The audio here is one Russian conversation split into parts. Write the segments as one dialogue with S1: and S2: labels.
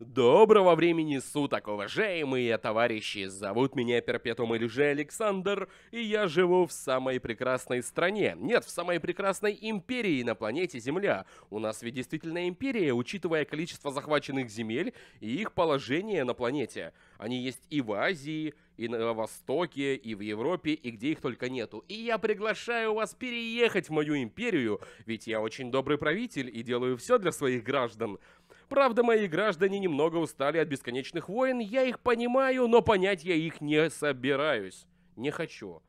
S1: Доброго времени суток, уважаемые товарищи! Зовут меня Перпетум или же Александр, и я живу в самой прекрасной стране. Нет, в самой прекрасной империи на планете Земля. У нас ведь действительно империя, учитывая количество захваченных земель и их положение на планете. Они есть и в Азии, и на Востоке, и в Европе, и где их только нету. И я приглашаю вас переехать в мою империю, ведь я очень добрый правитель и делаю все для своих граждан. Правда, мои граждане немного устали от бесконечных войн, я их понимаю, но понять я их не собираюсь. Не хочу.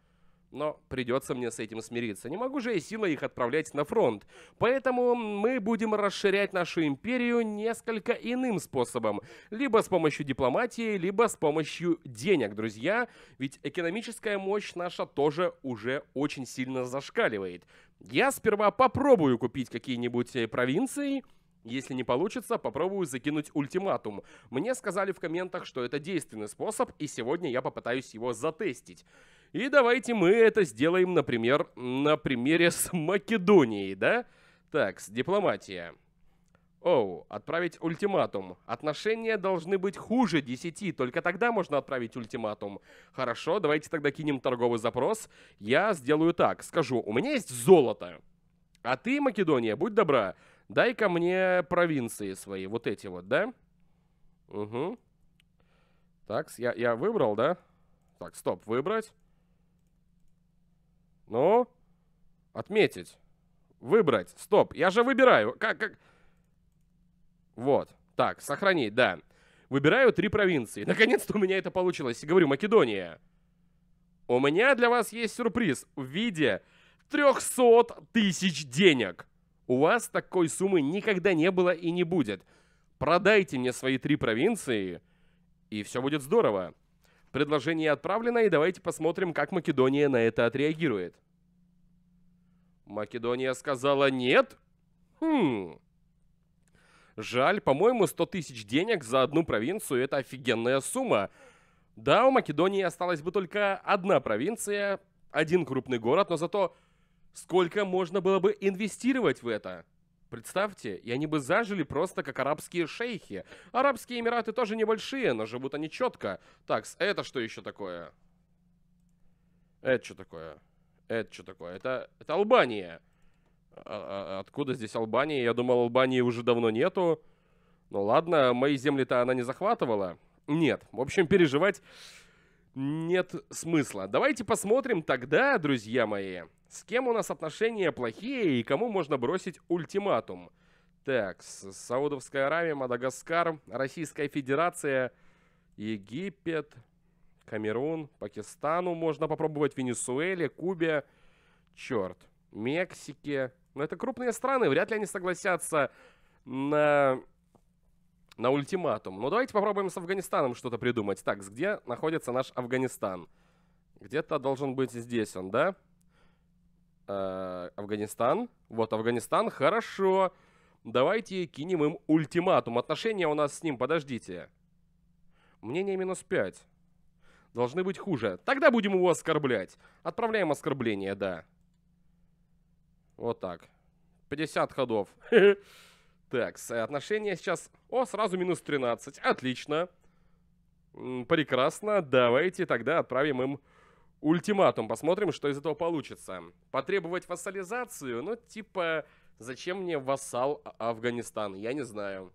S1: Но придется мне с этим смириться. Не могу же я силой их отправлять на фронт. Поэтому мы будем расширять нашу империю несколько иным способом. Либо с помощью дипломатии, либо с помощью денег, друзья. Ведь экономическая мощь наша тоже уже очень сильно зашкаливает. Я сперва попробую купить какие-нибудь э, провинции, если не получится, попробую закинуть ультиматум. Мне сказали в комментах, что это действенный способ, и сегодня я попытаюсь его затестить. И давайте мы это сделаем, например, на примере с Македонией, да? Так, с дипломатия. Оу, отправить ультиматум. Отношения должны быть хуже 10, только тогда можно отправить ультиматум. Хорошо, давайте тогда кинем торговый запрос. Я сделаю так, скажу, у меня есть золото. А ты, Македония, будь добра, дай ка мне провинции свои, вот эти вот, да? Угу. Так, я, я выбрал, да? Так, стоп, выбрать. Ну, отметить. Выбрать, стоп, я же выбираю. Как, как? Вот, так, сохранить, да. Выбираю три провинции. Наконец-то у меня это получилось. Говорю, Македония. У меня для вас есть сюрприз в виде 300 тысяч денег. У вас такой суммы никогда не было и не будет. Продайте мне свои три провинции, и все будет здорово. Предложение отправлено, и давайте посмотрим, как Македония на это отреагирует. Македония сказала «нет». Хм. Жаль, по-моему, 100 тысяч денег за одну провинцию – это офигенная сумма. Да, у Македонии осталась бы только одна провинция, один крупный город, но зато сколько можно было бы инвестировать в это. Представьте, и они бы зажили просто как арабские шейхи. Арабские Эмираты тоже небольшие, но живут они четко. Так, это что еще такое? Это что такое? Это что такое? Это, это Албания. А, а, откуда здесь Албания? Я думал, Албании уже давно нету. Ну ладно, мои земли-то она не захватывала. Нет, в общем, переживать нет смысла. Давайте посмотрим тогда, друзья мои, с кем у нас отношения плохие и кому можно бросить ультиматум. Так, Саудовская Аравия, Мадагаскар, Российская Федерация, Египет, Камерун, Пакистану можно попробовать, Венесуэле, Кубе, черт, Мексике. Но это крупные страны, вряд ли они согласятся на на ультиматум. Но ну, давайте попробуем с Афганистаном что-то придумать. Так, где находится наш Афганистан? Где-то должен быть здесь он, да? Э -э Афганистан. Вот, Афганистан, хорошо. Давайте кинем им ультиматум. Отношения у нас с ним, подождите. Мнение минус 5. Должны быть хуже. Тогда будем его оскорблять. Отправляем оскорбление, да. Вот так. 50 ходов. Так, э, отношение сейчас... О, сразу минус 13. Отлично. Прекрасно. Давайте тогда отправим им ультиматум. Посмотрим, что из этого получится. Потребовать вассализацию? Ну, типа, зачем мне вассал а-, Афганистан? Я не знаю.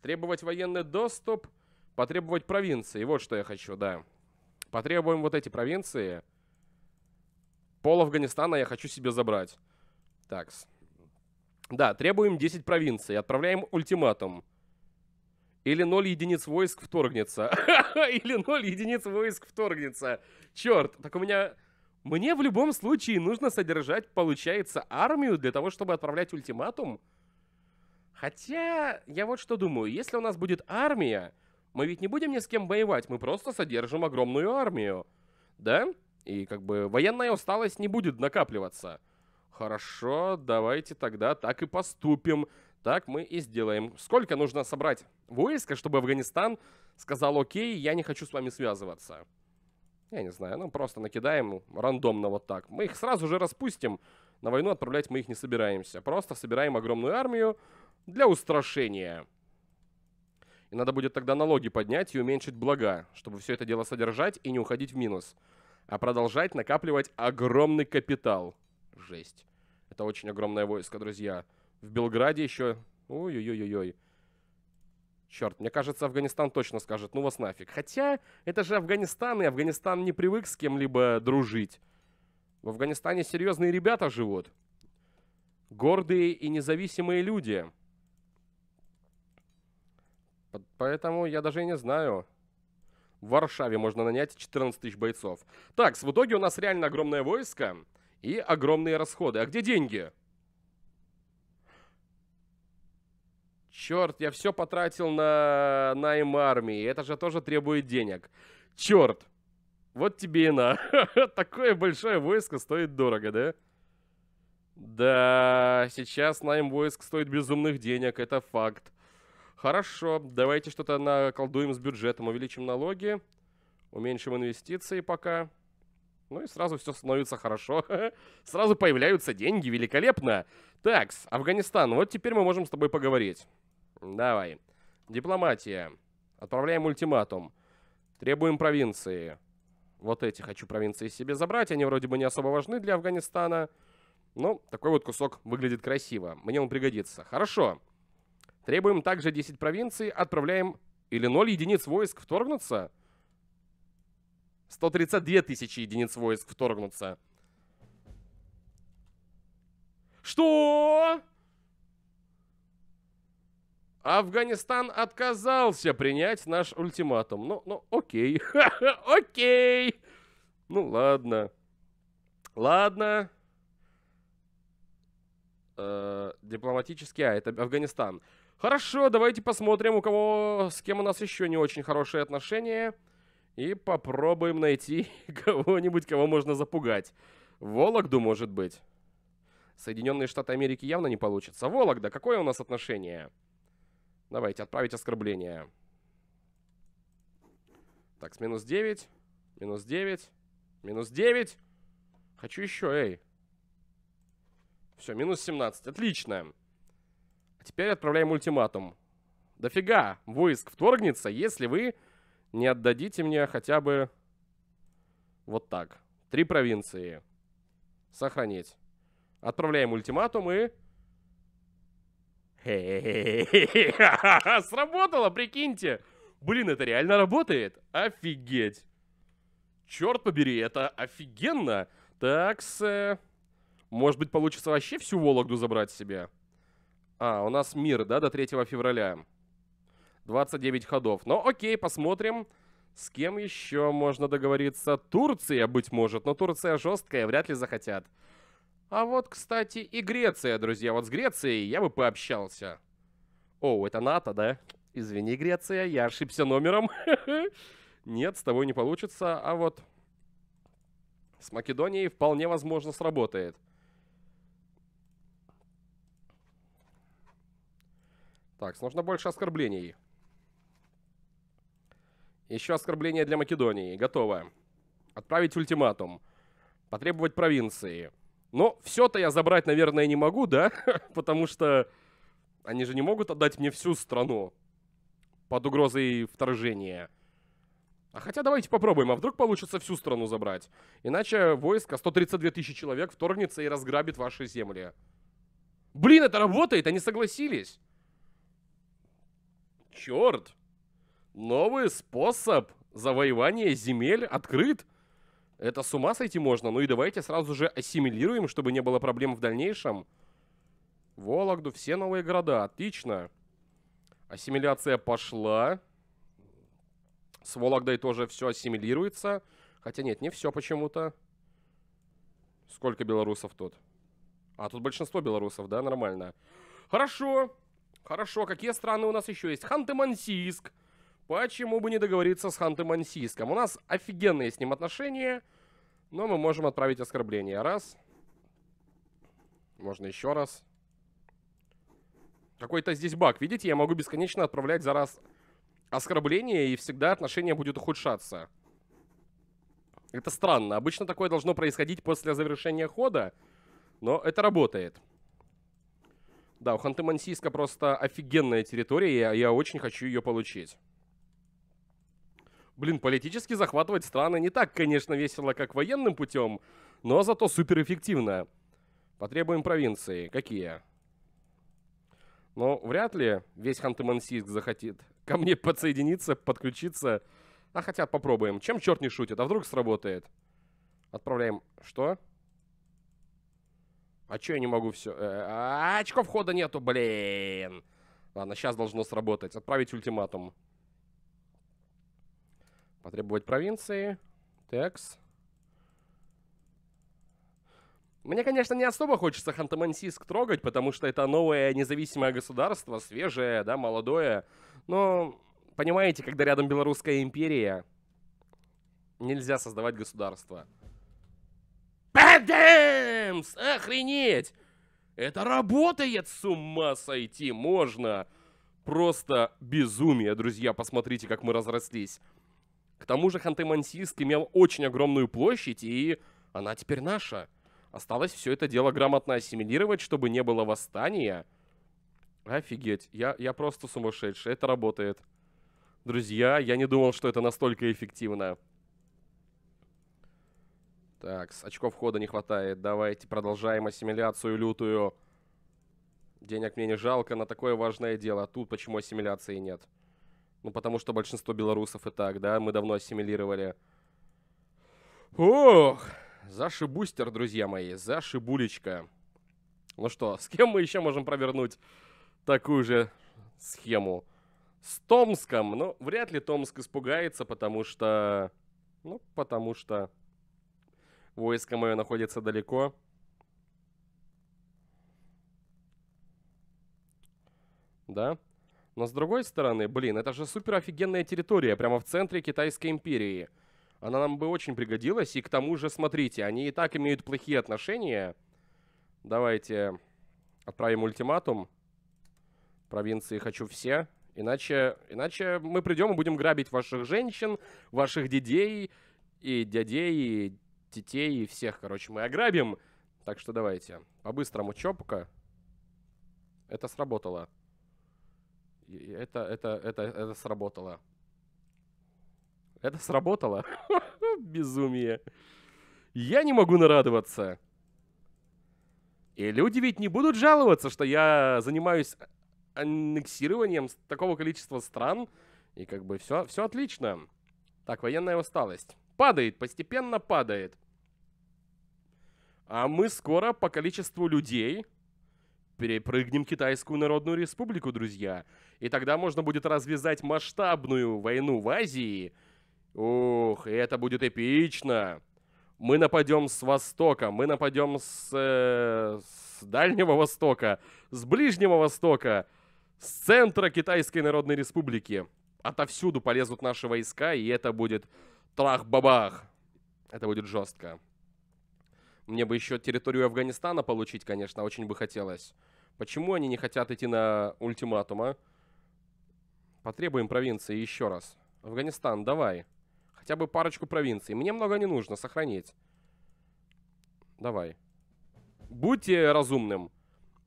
S1: Требовать военный доступ? Потребовать провинции. Вот что я хочу, да. Потребуем вот эти провинции. Пол Афганистана я хочу себе забрать. Такс. Да, требуем 10 провинций, отправляем ультиматум. Или 0 единиц войск вторгнется. Или 0 единиц войск вторгнется. Черт, так у меня... Мне в любом случае нужно содержать, получается, армию для того, чтобы отправлять ультиматум. Хотя, я вот что думаю, если у нас будет армия, мы ведь не будем ни с кем воевать, мы просто содержим огромную армию. Да? И как бы военная усталость не будет накапливаться. Хорошо, давайте тогда так и поступим. Так мы и сделаем. Сколько нужно собрать войска, чтобы Афганистан сказал, окей, я не хочу с вами связываться? Я не знаю, ну просто накидаем рандомно вот так. Мы их сразу же распустим. На войну отправлять мы их не собираемся. Просто собираем огромную армию для устрашения. И надо будет тогда налоги поднять и уменьшить блага, чтобы все это дело содержать и не уходить в минус. А продолжать накапливать огромный капитал. Жесть. Это очень огромное войско, друзья. В Белграде еще... Ой-ой-ой-ой. Черт, мне кажется, Афганистан точно скажет, ну вас нафиг. Хотя, это же Афганистан, и Афганистан не привык с кем-либо дружить. В Афганистане серьезные ребята живут. Гордые и независимые люди. Поэтому я даже и не знаю. В Варшаве можно нанять 14 тысяч бойцов. Так, в итоге у нас реально огромное войско и огромные расходы. А где деньги? Черт, я все потратил на найм армии. Это же тоже требует денег. Черт! Вот тебе и на. Такое большое войско стоит дорого, да? Да, сейчас найм войск стоит безумных денег, это факт. Хорошо, давайте что-то наколдуем с бюджетом, увеличим налоги, уменьшим инвестиции пока. Ну и сразу все становится хорошо. сразу появляются деньги, великолепно. Так, Афганистан, вот теперь мы можем с тобой поговорить. Давай. Дипломатия. Отправляем ультиматум. Требуем провинции. Вот эти хочу провинции себе забрать, они вроде бы не особо важны для Афганистана. Но ну, такой вот кусок выглядит красиво, мне он пригодится. Хорошо. Требуем также 10 провинций, отправляем... Или 0 единиц войск вторгнуться? 132 тысячи единиц войск вторгнуться. Что? Афганистан отказался принять наш ультиматум. Ну, ну, окей. окей. Ну, ладно. Ладно. Э -э, дипломатический, а, это Афганистан. Хорошо, давайте посмотрим, у кого, с кем у нас еще не очень хорошие отношения и попробуем найти кого-нибудь, кого можно запугать. Вологду, может быть. Соединенные Штаты Америки явно не получится. Вологда, какое у нас отношение? Давайте, отправить оскорбление. Так, с минус 9. Минус 9. Минус 9. Хочу еще, эй. Все, минус 17. Отлично. А теперь отправляем ультиматум. Дофига войск вторгнется, если вы не отдадите мне хотя бы вот так. Три провинции. Сохранить. Отправляем ультиматум и... Сработало, прикиньте! Блин, это реально работает! Офигеть! Черт побери, это офигенно! Так, с... Может быть, получится вообще всю Вологду забрать себе? А, у нас мир, да, до 3 февраля. 29 ходов. Но окей, посмотрим. С кем еще можно договориться? Турция, быть может, но Турция жесткая, вряд ли захотят. А вот, кстати, и Греция, друзья. Вот с Грецией я бы пообщался. О, это НАТО, да? Извини, Греция, я ошибся номером. Нет, с тобой не получится. А вот с Македонией вполне возможно сработает. Так, нужно больше оскорблений. Еще оскорбление для Македонии. Готово. Отправить ультиматум. Потребовать провинции. Но все-то я забрать, наверное, не могу, да? Потому что они же не могут отдать мне всю страну под угрозой вторжения. А хотя давайте попробуем, а вдруг получится всю страну забрать. Иначе войско а 132 тысячи человек вторгнется и разграбит ваши земли. Блин, это работает, они согласились. Черт. Новый способ завоевания земель открыт. Это с ума сойти можно. Ну и давайте сразу же ассимилируем, чтобы не было проблем в дальнейшем. Вологду, все новые города. Отлично. Ассимиляция пошла. С Вологдой тоже все ассимилируется. Хотя нет, не все почему-то. Сколько белорусов тут? А, тут большинство белорусов, да, нормально. Хорошо. Хорошо, какие страны у нас еще есть? Ханты-Мансийск. Почему бы не договориться с ханты Ансийском? У нас офигенные с ним отношения, но мы можем отправить оскорбление. Раз. Можно еще раз. Какой-то здесь баг. Видите, я могу бесконечно отправлять за раз оскорбление, и всегда отношение будет ухудшаться. Это странно. Обычно такое должно происходить после завершения хода, но это работает. Да, у Ханты-Мансийска просто офигенная территория, и я очень хочу ее получить. Блин, политически захватывать страны не так, конечно, весело, как военным путем, но зато суперэффективно. Потребуем провинции. Какие? Но ну, вряд ли весь Ханты-Мансийск захотит ко мне подсоединиться, подключиться. А хотя попробуем. Чем черт не шутит? А вдруг сработает? Отправляем... Что? А чё я не могу все? Э, а, очков хода нету, блин. Ладно, сейчас должно сработать. Отправить ультиматум. Потребовать провинции. Текс. Мне, конечно, не особо хочется Ханты-Мансийск трогать, потому что это новое независимое государство, свежее, да, молодое. Но, понимаете, когда рядом Белорусская империя, нельзя создавать государство. Бэдэмс! Охренеть! Это работает, с ума сойти можно! Просто безумие, друзья, посмотрите, как мы разрослись тому же Ханты-Мансийск имел очень огромную площадь, и она теперь наша. Осталось все это дело грамотно ассимилировать, чтобы не было восстания. Офигеть, я, я просто сумасшедший, это работает. Друзья, я не думал, что это настолько эффективно. Так, с очков хода не хватает. Давайте продолжаем ассимиляцию лютую. Денег мне не жалко, на такое важное дело. А тут почему ассимиляции нет? Нет. Ну, потому что большинство белорусов и так, да, мы давно ассимилировали. Ох, зашибустер, друзья мои, зашибулечка. Ну что, с кем мы еще можем провернуть такую же схему? С Томском, ну, вряд ли Томск испугается, потому что... Ну, потому что войско мое находится далеко. Да? Но с другой стороны, блин, это же супер офигенная территория, прямо в центре Китайской империи. Она нам бы очень пригодилась, и к тому же, смотрите, они и так имеют плохие отношения. Давайте отправим ультиматум. Провинции хочу все. Иначе, иначе мы придем и будем грабить ваших женщин, ваших дедей и дядей, и детей, и всех, короче, мы ограбим. Так что давайте, по-быстрому чопка. Это сработало это, это, это, это сработало. Это сработало? Безумие. Я не могу нарадоваться. И люди ведь не будут жаловаться, что я занимаюсь аннексированием такого количества стран. И как бы все, все отлично. Так, военная усталость. Падает, постепенно падает. А мы скоро по количеству людей Перепрыгнем Китайскую Народную Республику, друзья. И тогда можно будет развязать масштабную войну в Азии. Ух, это будет эпично. Мы нападем с Востока, мы нападем с, э, с Дальнего Востока, с Ближнего Востока, с центра Китайской Народной Республики. Отовсюду полезут наши войска, и это будет трах-бабах. Это будет жестко. Мне бы еще территорию Афганистана получить, конечно, очень бы хотелось. Почему они не хотят идти на ультиматума? Потребуем провинции еще раз. Афганистан, давай. Хотя бы парочку провинций. Мне много не нужно, сохранить. Давай. Будьте разумным.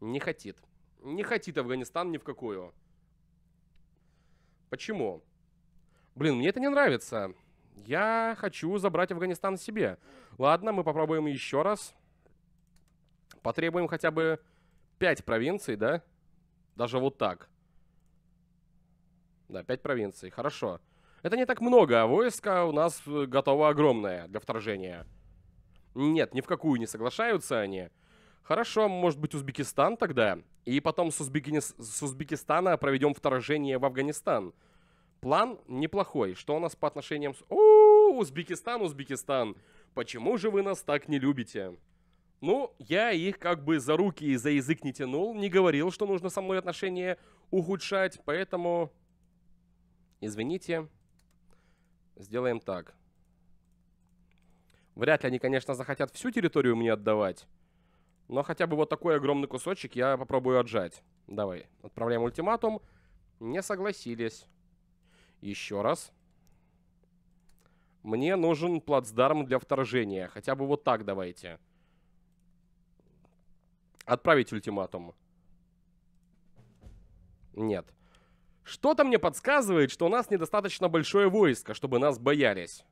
S1: Не хотит. Не хотит Афганистан ни в какую. Почему? Блин, мне это не нравится. Я хочу забрать Афганистан себе. Ладно, мы попробуем еще раз. Потребуем хотя бы 5 провинций, да? Даже вот так. Да, 5 провинций. Хорошо. Это не так много, а войска у нас э, готово огромное для вторжения. Нет, ни в какую не соглашаются они. Хорошо, может быть, Узбекистан тогда? И потом с, Узбекини... с Узбекистана проведем вторжение в Афганистан. Афганистан. План неплохой. Что у нас по отношениям с... О, Узбекистан, Узбекистан. Почему же вы нас так не любите? Ну, я их как бы за руки и за язык не тянул, не говорил, что нужно со мной отношения ухудшать, поэтому... Извините. Сделаем так. Вряд ли они, конечно, захотят всю территорию мне отдавать, но хотя бы вот такой огромный кусочек я попробую отжать. Давай, отправляем ультиматум. Не согласились. Еще раз. Мне нужен плацдарм для вторжения. Хотя бы вот так давайте. Отправить ультиматум. Нет. Что-то мне подсказывает, что у нас недостаточно большое войско, чтобы нас боялись.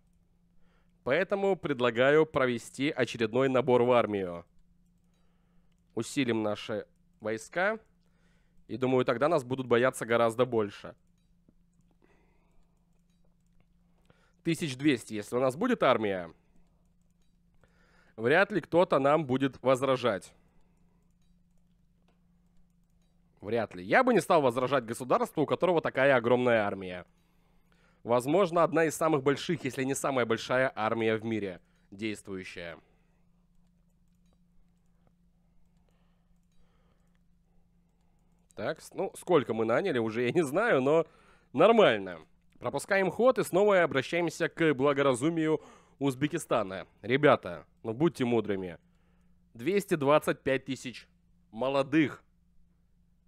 S1: Поэтому предлагаю провести очередной набор в армию. Усилим наши войска. И думаю, тогда нас будут бояться гораздо больше. 1200, если у нас будет армия, вряд ли кто-то нам будет возражать. Вряд ли. Я бы не стал возражать государству, у которого такая огромная армия. Возможно, одна из самых больших, если не самая большая армия в мире действующая. Так, ну, сколько мы наняли, уже я не знаю, но нормально. Пропускаем ход и снова обращаемся к благоразумию Узбекистана. Ребята, ну будьте мудрыми. 225 тысяч молодых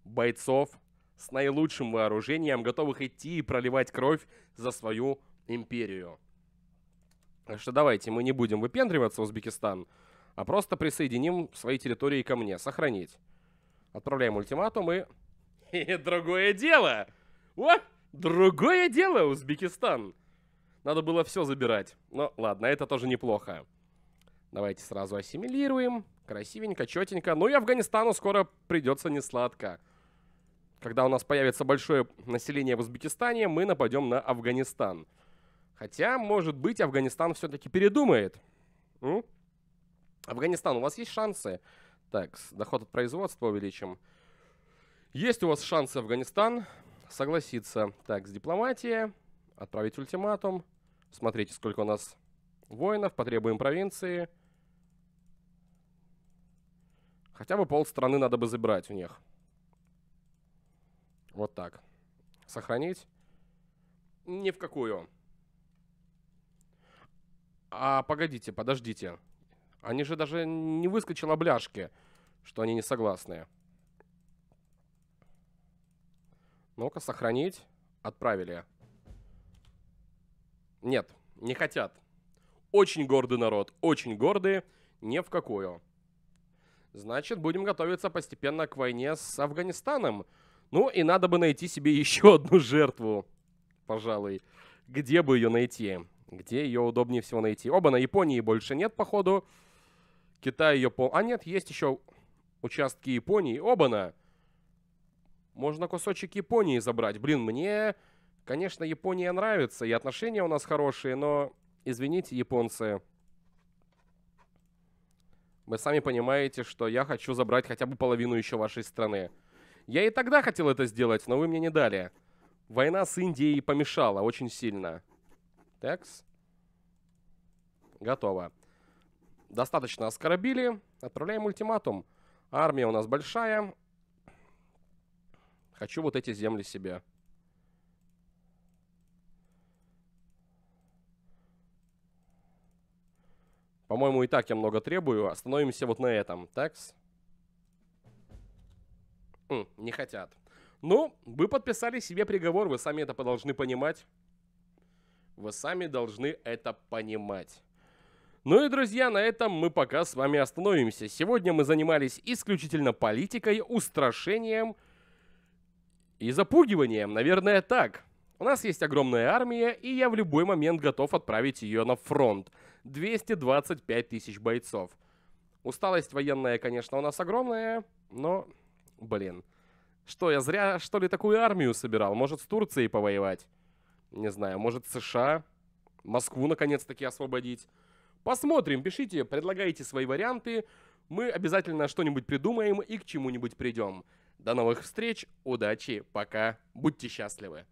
S1: бойцов с наилучшим вооружением, готовых идти и проливать кровь за свою империю. Так что давайте мы не будем выпендриваться, Узбекистан, а просто присоединим свои территории ко мне. Сохранить. Отправляем ультиматум и... другое дело! Вот Другое дело, Узбекистан. Надо было все забирать. Но ладно, это тоже неплохо. Давайте сразу ассимилируем. Красивенько, четенько. Ну и Афганистану скоро придется несладко. Когда у нас появится большое население в Узбекистане, мы нападем на Афганистан. Хотя, может быть, Афганистан все-таки передумает. М? Афганистан, у вас есть шансы? Так, доход от производства увеличим. Есть у вас шансы, Афганистан согласиться. Так, с дипломатией отправить ультиматум. Смотрите, сколько у нас воинов, потребуем провинции. Хотя бы пол страны надо бы забрать у них. Вот так. Сохранить? Ни в какую. А, погодите, подождите. Они же даже не выскочила бляшки, что они не согласны. Ну-ка, сохранить. Отправили. Нет, не хотят. Очень гордый народ, очень гордые, ни в какую. Значит, будем готовиться постепенно к войне с Афганистаном. Ну и надо бы найти себе еще одну жертву, пожалуй. Где бы ее найти? Где ее удобнее всего найти? Оба на Японии больше нет, походу. Китай ее по... А нет, есть еще участки Японии. Оба на... Можно кусочек Японии забрать. Блин, мне, конечно, Япония нравится, и отношения у нас хорошие, но, извините, японцы, вы сами понимаете, что я хочу забрать хотя бы половину еще вашей страны. Я и тогда хотел это сделать, но вы мне не дали. Война с Индией помешала очень сильно. Такс, Готово. Достаточно оскорбили. Отправляем ультиматум. Армия у нас большая. Хочу вот эти земли себе. По-моему, и так я много требую. Остановимся вот на этом. Такс. М, не хотят. Ну, вы подписали себе приговор, вы сами это должны понимать. Вы сами должны это понимать. Ну и, друзья, на этом мы пока с вами остановимся. Сегодня мы занимались исключительно политикой, устрашением и запугиванием, наверное, так. У нас есть огромная армия, и я в любой момент готов отправить ее на фронт. 225 тысяч бойцов. Усталость военная, конечно, у нас огромная, но, блин. Что, я зря, что ли, такую армию собирал? Может, с Турцией повоевать? Не знаю, может, США? Москву, наконец-таки, освободить? Посмотрим, пишите, предлагайте свои варианты. Мы обязательно что-нибудь придумаем и к чему-нибудь придем. До новых встреч, удачи, пока, будьте счастливы.